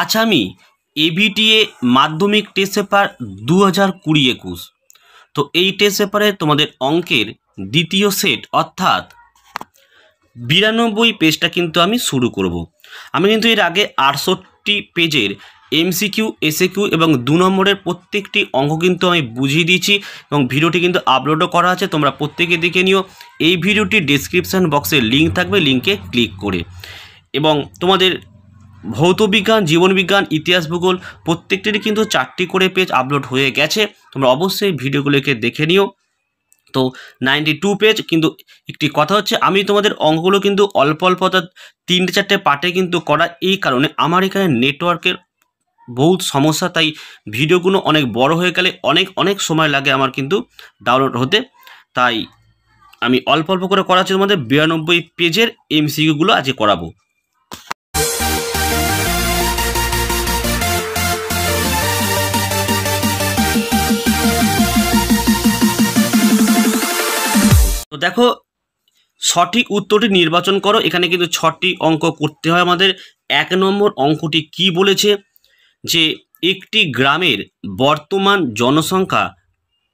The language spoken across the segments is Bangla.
আজ আমি এভিটিএ মাধ্যমিক টেস্ট পেপার দু হাজার কুড়ি একুশ তো এই টেস্ট পেপারে তোমাদের অঙ্কের দ্বিতীয় সেট অর্থাৎ বিরানব্বই পেজটা কিন্তু আমি শুরু করব। আমি কিন্তু এর আগে আটষট্টি পেজের এমসিকিউ এসএকিউ এবং দু নম্বরের প্রত্যেকটি অঙ্ক কিন্তু আমি বুঝিয়ে দিয়েছি এবং ভিডিওটি কিন্তু আপলোডও করা আছে তোমরা প্রত্যেকে দেখে নিও এই ভিডিওটি ডিসক্রিপশান বক্সে লিঙ্ক থাকবে লিঙ্কে ক্লিক করে এবং তোমাদের ভৌতবিজ্ঞান জীবনবিজ্ঞান ইতিহাস ভূগোল প্রত্যেকটিরই কিন্তু চারটি করে পেজ আপলোড হয়ে গেছে তোমরা অবশ্যই ভিডিওগুলোকে দেখে নিও তো নাইনটি টু পেজ কিন্তু একটি কথা হচ্ছে আমি তোমাদের অঙ্কগুলো কিন্তু অল্প অল্প অর্থাৎ তিনটে চারটে পার্টে কিন্তু করা এই কারণে আমার এখানে নেটওয়ার্কের বহুত সমস্যা তাই ভিডিওগুলো অনেক বড় হয়ে গেলে অনেক অনেক সময় লাগে আমার কিন্তু ডাউনলোড হতে তাই আমি অল্প অল্প করে করাচ্ছি তোমাদের বিরানব্বই পেজের এমসিকিউগুলো আজকে করাবো তো দেখো সঠিক উত্তরটি নির্বাচন করো এখানে কিন্তু ছটি অঙ্ক করতে হয় আমাদের এক নম্বর অঙ্কটি কি বলেছে যে একটি গ্রামের বর্তমান জনসংখ্যা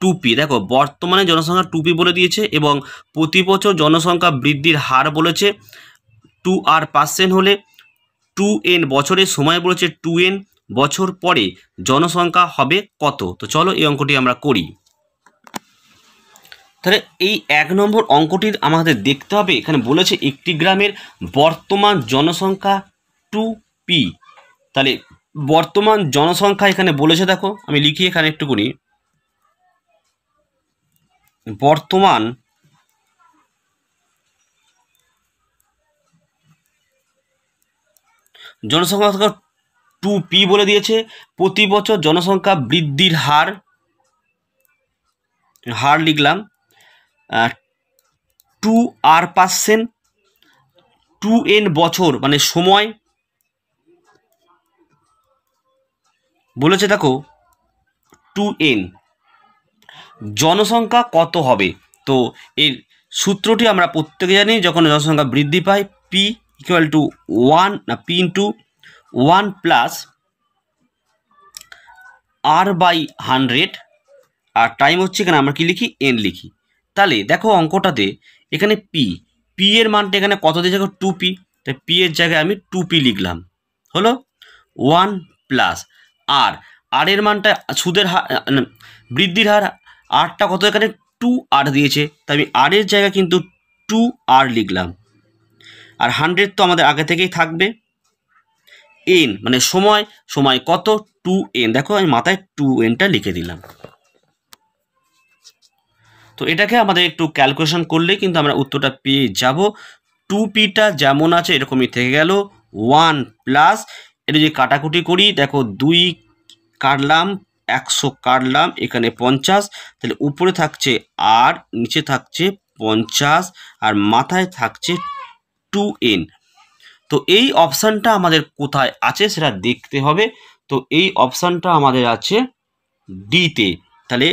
টুপি দেখো বর্তমানে জনসংখ্যা টুপি বলে দিয়েছে এবং প্রতি বছর জনসংখ্যা বৃদ্ধির হার বলেছে টু আর পার্সেন্ট হলে টু এন বছরের সময় বলেছে টু এন বছর পরে জনসংখ্যা হবে কত তো চলো এই অঙ্কটি আমরা করি তাহলে এই এক নম্বর অঙ্কটির আমাদের দেখতে হবে এখানে বলেছে একটি গ্রামের বর্তমান জনসংখ্যা টু পি তাহলে বর্তমান জনসংখ্যা এখানে বলেছে দেখো আমি লিখি এখানে একটুকুনি বর্তমান জনসংখ্যা টু পি বলে দিয়েছে প্রতি বছর জনসংখ্যা বৃদ্ধির হার হার লিখলাম two R percent two N বছর মানে সময় বলেছে দেখো টু এন জনসংখ্যা কত হবে তো এর সূত্রটি আমরা প্রত্যেকে জানি যখন জনসংখ্যা বৃদ্ধি পায় পি ইকুয়াল টু ওয়ান না P into one plus R by hundred আর টাইম হচ্ছে এখানে আমরা কি লিখি এন লিখি তাহলে দেখো অঙ্কটাতে এখানে পি পি এর মানটা এখানে কত দিয়ে দেখো টু পি তাই পি এর জায়গায় আমি টু পি লিখলাম হলো ওয়ান প্লাস আর আর এর মানটা সুদের হার বৃদ্ধির হার আরটা কত এখানে টু আর দিয়েছে তাই আমি আর এর জায়গায় কিন্তু টু আর লিখলাম আর হান্ড্রেড তো আমাদের আগে থেকেই থাকবে এন মানে সময় সময় কত টু এন দেখো আমি মাথায় টু এনটা লিখে দিলাম তো এটাকে আমাদের একটু ক্যালকুলেশন করলে কিন্তু আমরা উত্তরটা পেয়ে যাব টু পিটা যেমন আছে এরকমই থেকে গেল ওয়ান প্লাস এটা যদি কাটাকুটি করি দেখো দুই কাটলাম একশো কাটলাম এখানে পঞ্চাশ তাহলে উপরে থাকছে আর নিচে থাকছে পঞ্চাশ আর মাথায় থাকছে টু এন তো এই অপশানটা আমাদের কোথায় আছে সেটা দেখতে হবে তো এই অপশানটা আমাদের আছে ডিতে তাহলে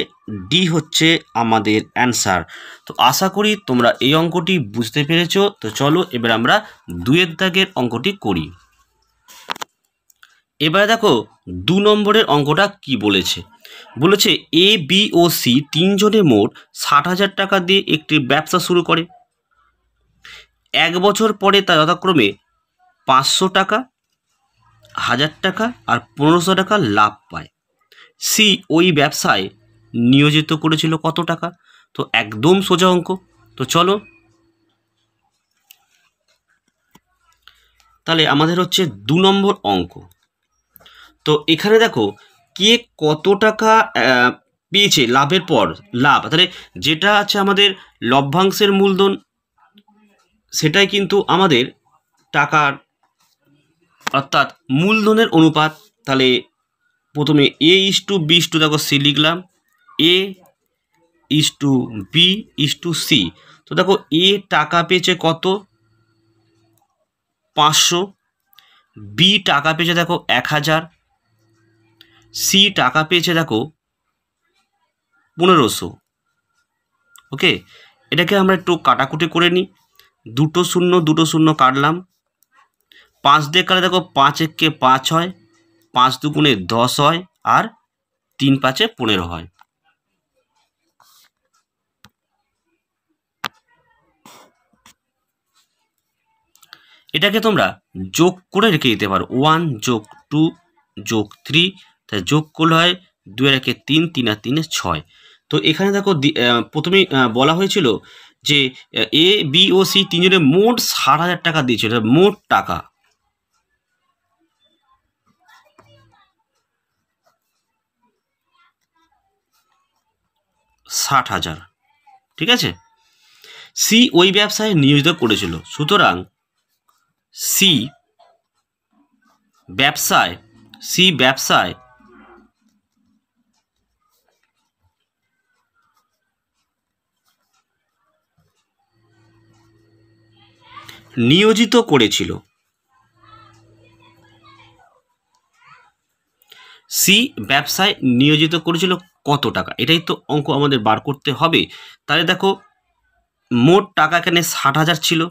ডি হচ্ছে আমাদের অ্যান্সার তো আশা করি তোমরা এই অঙ্কটি বুঝতে পেরেছ তো চলো এবার আমরা দুয়ের দাগের অঙ্কটি করি এবার দেখো দু নম্বরের অঙ্কটা কি বলেছে বলেছে এ বি ও সি তিনজনে মোট ষাট হাজার টাকা দিয়ে একটি ব্যবসা শুরু করে এক বছর পরে তা যথাক্রমে পাঁচশো টাকা হাজার টাকা আর পনেরোশো টাকা লাভ পায় সি ওই ব্যবসায় নিয়োজিত করেছিল কত টাকা তো একদম সোজা অঙ্ক তো চলো তাহলে আমাদের হচ্ছে দু নম্বর অঙ্ক তো এখানে দেখো কে কত টাকা পেয়েছে লাভের পর লাভ তাহলে যেটা আছে আমাদের লভ্যাংশের মূলধন সেটাই কিন্তু আমাদের টাকার অর্থাৎ মূলধনের অনুপাত তাহলে প্রথমে A is to B to দেখো সি লিখলাম A is to B is to C তো দেখো এ টাকা পেয়েছে কত পাঁচশো বি টাকা পেয়েছে দেখো এক হাজার সি টাকা পেয়েছে দেখো পনেরোশো ওকে এটাকে আমরা একটু কাটাকুটি করে নিই দুটো শূন্য দুটো শূন্য কাটলাম পাঁচ দিয়ে কাটলে দেখো পাঁচ এককে পাঁচ হয় পাঁচ দুগুণে দশ হয় আর তিন পাঁচে পনেরো হয় এটাকে তোমরা যোগ করে রেখে দিতে পারো ওয়ান যোগ টু যোগ থ্রি তাই যোগ করলে হয় দু আর একে তিন তিন আর তিনে ছয় তো এখানে দেখো প্রথমেই বলা হয়েছিল যে এ বি ও সি তিনজনে মোট ষাট হাজার টাকা দিয়েছিল মোট টাকা ষাট হাজার ঠিক আছে সি ওই ব্যবসায় নিয়োজিত করেছিল সুতরাং সি ব্যবসায় সি ব্যবসায় নিয়োজিত করেছিল সি ব্যবসায় নিয়োজিত করেছিল কত টাকা এটাই তো অঙ্ক আমাদের বার করতে হবে তাহলে দেখো মোট টাকা এখানে ষাট হাজার ছিল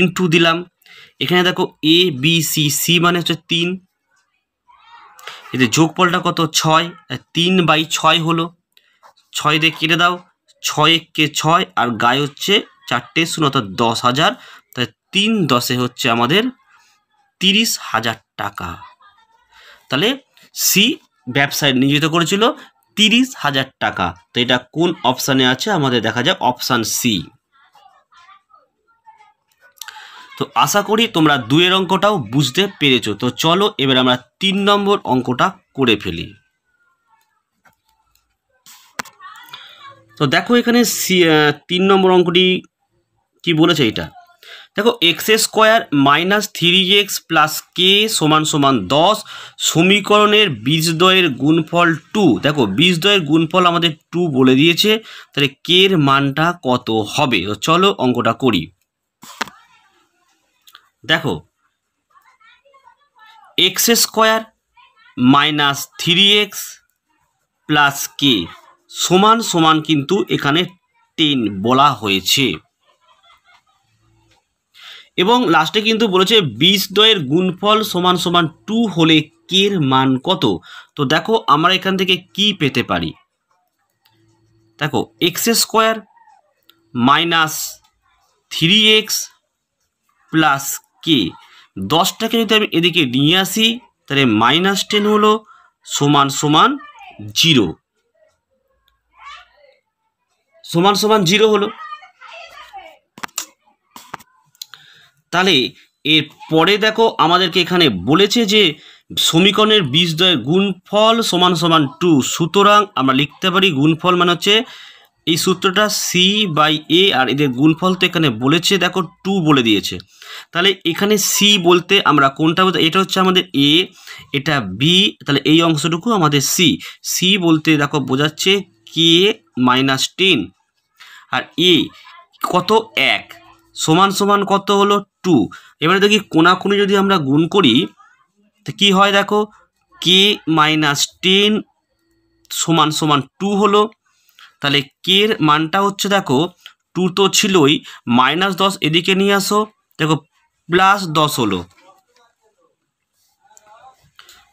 ইন্টু দিলাম এখানে দেখো এ বি সি সি মানে হচ্ছে তিন এতে যোগফলটা কত ছয় তিন বাই ছয় হলো ছয় দিয়ে কেটে দাও ছয় কে ছয় আর গায়ে হচ্ছে চারটে শূন্য অর্থাৎ দশ হাজার তাই তিন দশে হচ্ছে আমাদের তিরিশ হাজার টাকা তাহলে সি ব্যবসায় নিয়োজিত করেছিল তিরিশ হাজার টাকা তো এটা কোন অপশানে আছে আমাদের দেখা যাক অপশান সি তো আশা করি তোমরা দুয়ের অঙ্কটাও বুঝতে পেরেছো তো চলো এবার আমরা তিন নম্বর অঙ্কটা করে ফেলি তো দেখো এখানে তিন নম্বর অঙ্কটি কি বলেছে এটা দেখো X square minus three X plus K সমান সমান দশ সমীকরণের বীজদ্বয়ের গুণফল টু দেখো বীজদ্বয়ের গুণফল আমাদের টু বলে দিয়েছে তাহলে কে এর মানটা কত হবে তো চলো অঙ্কটা করি দেখো X square minus three X plus K সমান সমান কিন্তু এখানে টেন বলা হয়েছে এবং লাস্টে কিন্তু বলেছে বিষ দয়ের গুণফল সমান সমান টু হলে কের মান কত তো দেখো আমরা এখান থেকে কি পেতে পারি দেখো X square minus three X plus কি দশটাকে যদি আমি এদিকে নিয়ে আসি তাহলে মাইনাস টেন হলো সমান সমান জিরো সমান সমান জিরো হলো তাহলে এর পরে দেখো আমাদেরকে এখানে বলেছে যে সমীকরণের বীজদ্বয়ের গুণফল সমান সমান টু সুতরাং আমরা লিখতে পারি গুণফল মানে হচ্ছে এই সূত্রটা সি বাই এ আর এদের গুণফল তো এখানে বলেছে দেখো টু বলে দিয়েছে তাহলে এখানে সি বলতে আমরা কোনটা বলতে এটা হচ্ছে আমাদের এ এটা বি তাহলে এই অংশটুকু আমাদের সি সি বলতে দেখো বোঝাচ্ছে কে মাইনাস টেন আর এ কত এক সমান সমান কত হলো টু এবারে দেখি কোনাকুনি যদি আমরা গুণ করি তো কী হয় দেখো কে মাইনাস টেন সমান সমান টু হলো তাহলে কের মানটা হচ্ছে দেখো টু তো ছিলই মাইনাস দশ এদিকে নিয়ে আসো দেখো প্লাস দশ হলো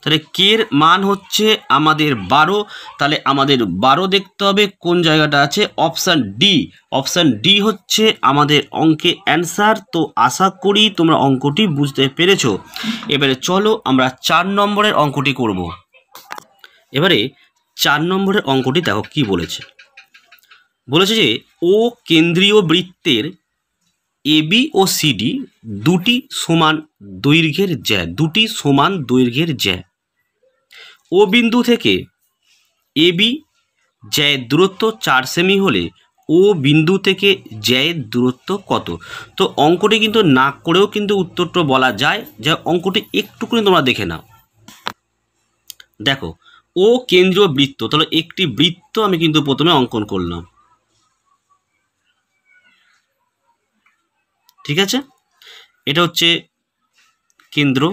তাহলে কের মান হচ্ছে আমাদের বারো তাহলে আমাদের বারো দেখতে হবে কোন জায়গাটা আছে অপশান ডি অপশান ডি হচ্ছে আমাদের অঙ্কে অ্যান্সার তো আশা করি তোমরা অঙ্কটি বুঝতে পেরেছ এবারে চলো আমরা চার নম্বরের অঙ্কটি করব। এবারে চার নম্বরের অঙ্কটি দেখো কি বলেছে বলেছে যে ও কেন্দ্রীয় বৃত্তের এবি ও সিডি দুটি সমান দৈর্ঘ্যের জ্যা দুটি সমান দৈর্ঘ্যের জ্যা ও বিন্দু থেকে এবি জ্যায়ের দূরত্ব চার সেমি হলে ও বিন্দু থেকে জ্যায়ের দূরত্ব কত তো অঙ্কটি কিন্তু না করেও কিন্তু উত্তরটা বলা যায় যে অঙ্কটি একটুকুনি তোমরা দেখে নাও দেখো ও কেন্দ্রীয় বৃত্ত তাহলে একটি বৃত্ত আমি কিন্তু প্রথমে অঙ্কন করলাম ঠিক আছে এটা হচ্ছে কেন্দ্র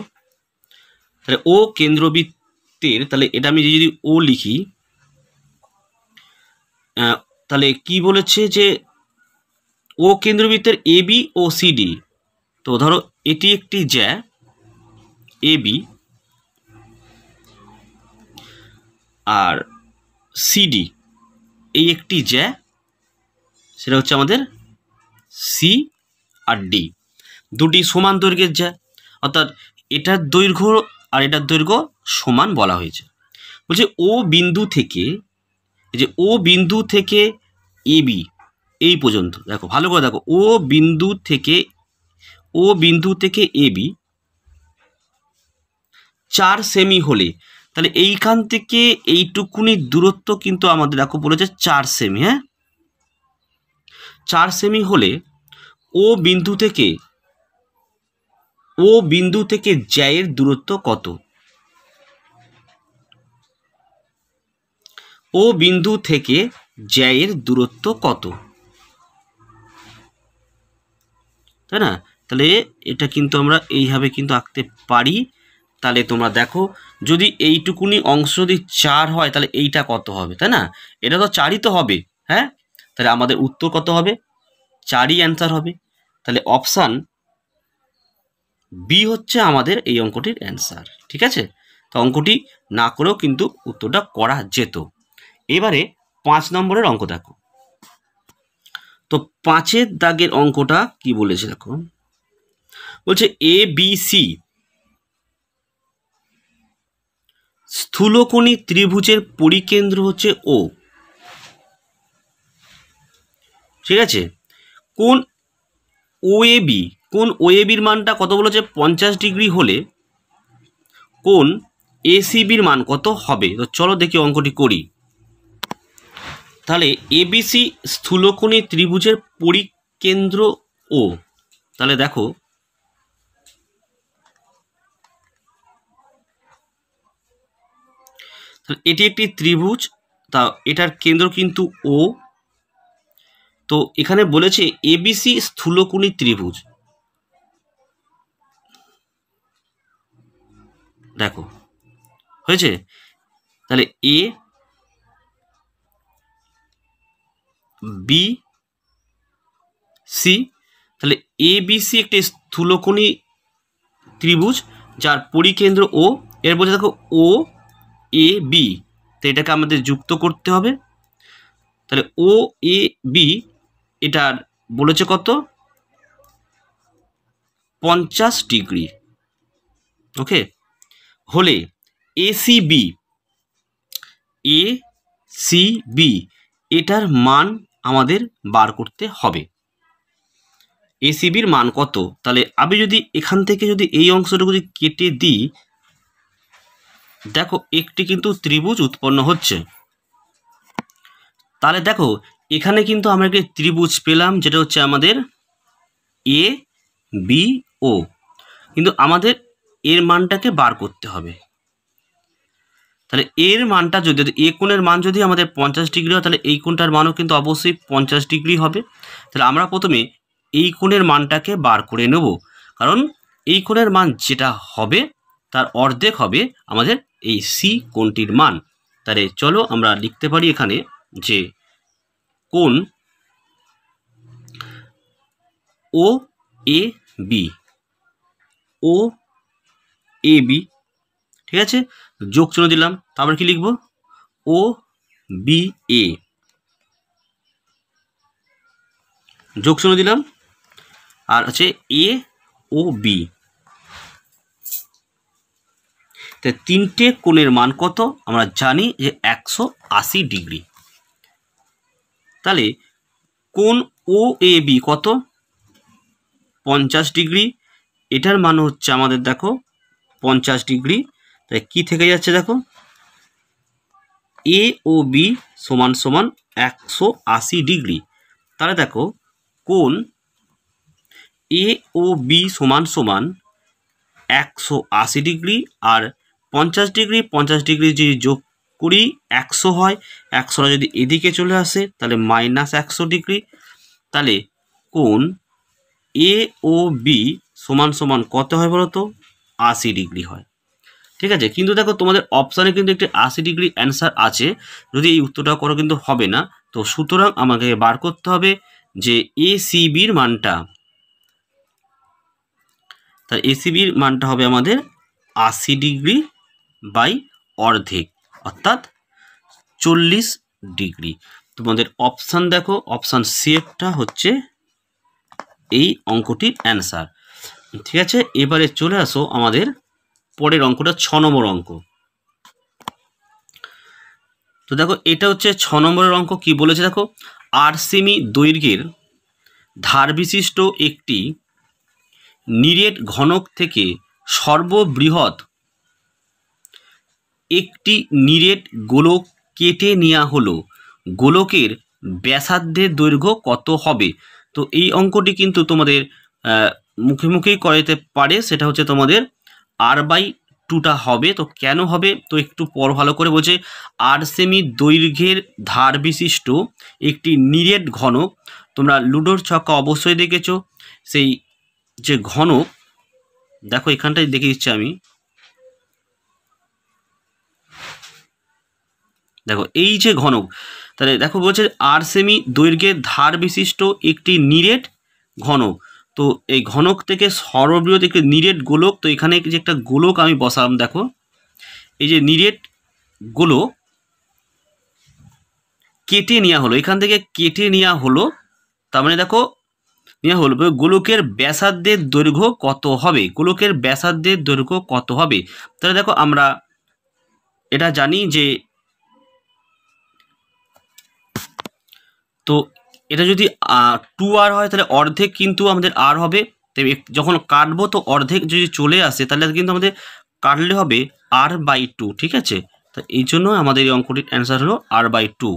তাহলে ও কেন্দ্রবৃত্তের তাহলে এটা আমি যদি ও লিখি তাহলে কি বলেছে যে ও কেন্দ্রবৃত্তের এ বি ও সিডি তো ধরো এটি একটি জ্যা এ বি আর সিডি এই একটি জ্যা সেটা হচ্ছে আমাদের সি আর ডি দুটি সমান দৈর্ঘ্যের যা অর্থাৎ এটার দৈর্ঘ্য আর এটার দৈর্ঘ্য সমান বলা হয়েছে বলছে ও বিন্দু থেকে যে ও বিন্দু থেকে এ বি এই পর্যন্ত দেখো ভালো করে দেখো ও বিন্দু থেকে ও বিন্দু থেকে এ বি চার সেমি হলে তাহলে এইখান থেকে এইটুকুনি দূরত্ব কিন্তু আমাদের দেখো বলেছে চার সেমি হ্যাঁ চার সেমি হলে ও বিন্দু থেকে ও বিন্দু থেকে জ্যায়ের দূরত্ব কত ও বিন্দু থেকে জ্যায়ের দূরত্ব কত তাই না তাহলে এটা কিন্তু আমরা এইভাবে কিন্তু আঁকতে পারি তাহলে তোমরা দেখো যদি এইটুকুনি অংশ যদি চার হয় তাহলে এইটা কত হবে তাই না এটা তো চারই তো হবে হ্যাঁ তাহলে আমাদের উত্তর কত হবে চারই অ্যান্সার হবে তাহলে অপশান বি হচ্ছে আমাদের এই অঙ্কটির অ্যান্সার ঠিক আছে তো অঙ্কটি না করেও কিন্তু উত্তরটা করা যেত এবারে পাঁচ নম্বরের অঙ্ক দেখো তো পাঁচের দাগের অঙ্কটা কি বলেছে দেখো বলছে এ বি সি স্থূলকণি ত্রিভুজের পরিকেন্দ্র হচ্ছে ও ঠিক আছে কোন ওএবি কোন ওএবির মানটা কত বলেছে পঞ্চাশ ডিগ্রি হলে কোন এসিবির মান কত হবে তো চলো দেখি অঙ্কটি করি তাহলে এবিসি স্থূলকোণী ত্রিভুজের পরিকেন্দ্র ও তাহলে দেখো এটি একটি ত্রিভুজ তা এটার কেন্দ্র কিন্তু ও তো এখানে বলেছে এবিসি স্থূলকুণী ত্রিভুজ দেখো হয়েছে তাহলে এ বি সি তাহলে এ বি সি একটি স্থূলকোণী ত্রিভুজ যার পরিকেন্দ্র ও এর বলছে দেখো ও এ বি তো এটাকে আমাদের যুক্ত করতে হবে তাহলে ও এ বি এটার বলেছে কত পঞ্চাশ ডিগ্রি ওকে হলে এসিবি এ সি বি এটার মান আমাদের বার করতে হবে এসিবির মান কত তাহলে আমি যদি এখান থেকে যদি এই অংশটুকু যদি কেটে দিই দেখো একটি কিন্তু ত্রিভুজ উৎপন্ন হচ্ছে তাহলে দেখো এখানে কিন্তু আমরা একটি ত্রিভুজ পেলাম যেটা হচ্ছে আমাদের এ বি ও কিন্তু আমাদের এর মানটাকে বার করতে হবে তাহলে এর মানটা যদি এ কোণের মান যদি আমাদের পঞ্চাশ ডিগ্রি হয় তাহলে এই কোণটার মানও কিন্তু অবশ্যই পঞ্চাশ ডিগ্রি হবে তাহলে আমরা প্রথমে এই কোণের মানটাকে বার করে নেব কারণ এই কোণের মান যেটা হবে তার অর্ধেক হবে আমাদের এই সি কোণটির মান তাহলে চলো আমরা লিখতে পারি এখানে যে কোন ও A B O A B ঠিক আছে যোগ চিহ্ন দিলাম তারপর কি লিখব ও বি এ যোগ চিহ্ন দিলাম আর হচ্ছে এ ও বি তিনটে কোণের মান কত আমরা জানি যে একশো আশি ডিগ্রি তাহলে কোন ও এ বি কত পঞ্চাশ ডিগ্রি এটার মান হচ্ছে আমাদের দেখো পঞ্চাশ ডিগ্রি তাই কি থেকে যাচ্ছে দেখো এ ও বি সমান সমান একশো আশি ডিগ্রি তাহলে দেখো কোন এ ও বি সমান সমান একশো আশি ডিগ্রি আর পঞ্চাশ ডিগ্রি পঞ্চাশ ডিগ্রি যদি যোগ কুড়ি একশো হয় একশোটা যদি এদিকে চলে আসে তাহলে মাইনাস একশো ডিগ্রি তাহলে কোন এ ও বি সমান সমান কত হয় বলতো আশি ডিগ্রি হয় ঠিক আছে কিন্তু দেখো তোমাদের অপশানে কিন্তু একটি আশি ডিগ্রি অ্যান্সার আছে যদি এই উত্তরটা করো কিন্তু হবে না তো সুতরাং আমাকে বার করতে হবে যে এসিবির মানটা তার এসিবির মানটা হবে আমাদের আশি ডিগ্রি বাই অর্ধেক অর্থাৎ চল্লিশ ডিগ্রি তোমাদের অপশান দেখো অপশান সি হচ্ছে এই অঙ্কটির অ্যান্সার ঠিক আছে এবারে চলে আসো আমাদের পরের অঙ্কটা ছ নম্বর অঙ্ক তো দেখো এটা হচ্ছে ছ নম্বরের অঙ্ক কি বলেছে দেখো আর সেমি দৈর্ঘ্যের ধার বিশিষ্ট একটি নিরেট ঘনক থেকে সর্ববৃহৎ একটি নিরেট গোলক কেটে নেওয়া হলো গোলকের ব্যাসার্ধের দৈর্ঘ্য কত হবে তো এই অঙ্কটি কিন্তু তোমাদের মুখে মুখেই করাতে পারে সেটা হচ্ছে তোমাদের আর বাই টুটা হবে তো কেন হবে তো একটু পর ভালো করে বলছে আর সেমি দৈর্ঘ্যের ধার বিশিষ্ট একটি নিরেট ঘনক তোমরা লুডোর ছক্কা অবশ্যই দেখেছো সেই যে ঘনক দেখো এখানটাই দেখে দিচ্ছি আমি দেখো এই যে ঘনক তাহলে দেখো বলছে আর সেমি দৈর্ঘ্যের ধার বিশিষ্ট একটি নিরেট ঘনক তো এই ঘনক থেকে সর্ববৃহৎ একটি নিরেট গোলক তো এখানে যে একটা গোলক আমি বসালাম দেখো এই যে নিরেট গোলক কেটে নেওয়া হলো এখান থেকে কেটে নেওয়া হলো তার মানে দেখো নেওয়া হলো গোলকের ব্যাসার্ধের দৈর্ঘ্য কত হবে গোলকের ব্যাসার্ধের দৈর্ঘ্য কত হবে তাহলে দেখো আমরা এটা জানি যে তো এটা যদি টু আর হয় তাহলে অর্ধেক কিন্তু আমাদের আর হবে তবে যখন কাটবো তো অর্ধেক যদি চলে আসে তাহলে কিন্তু আমাদের কাটলে হবে আর বাই টু ঠিক আছে তো এই জন্য আমাদের এই অঙ্কটির অ্যান্সার হলো আর বাই টু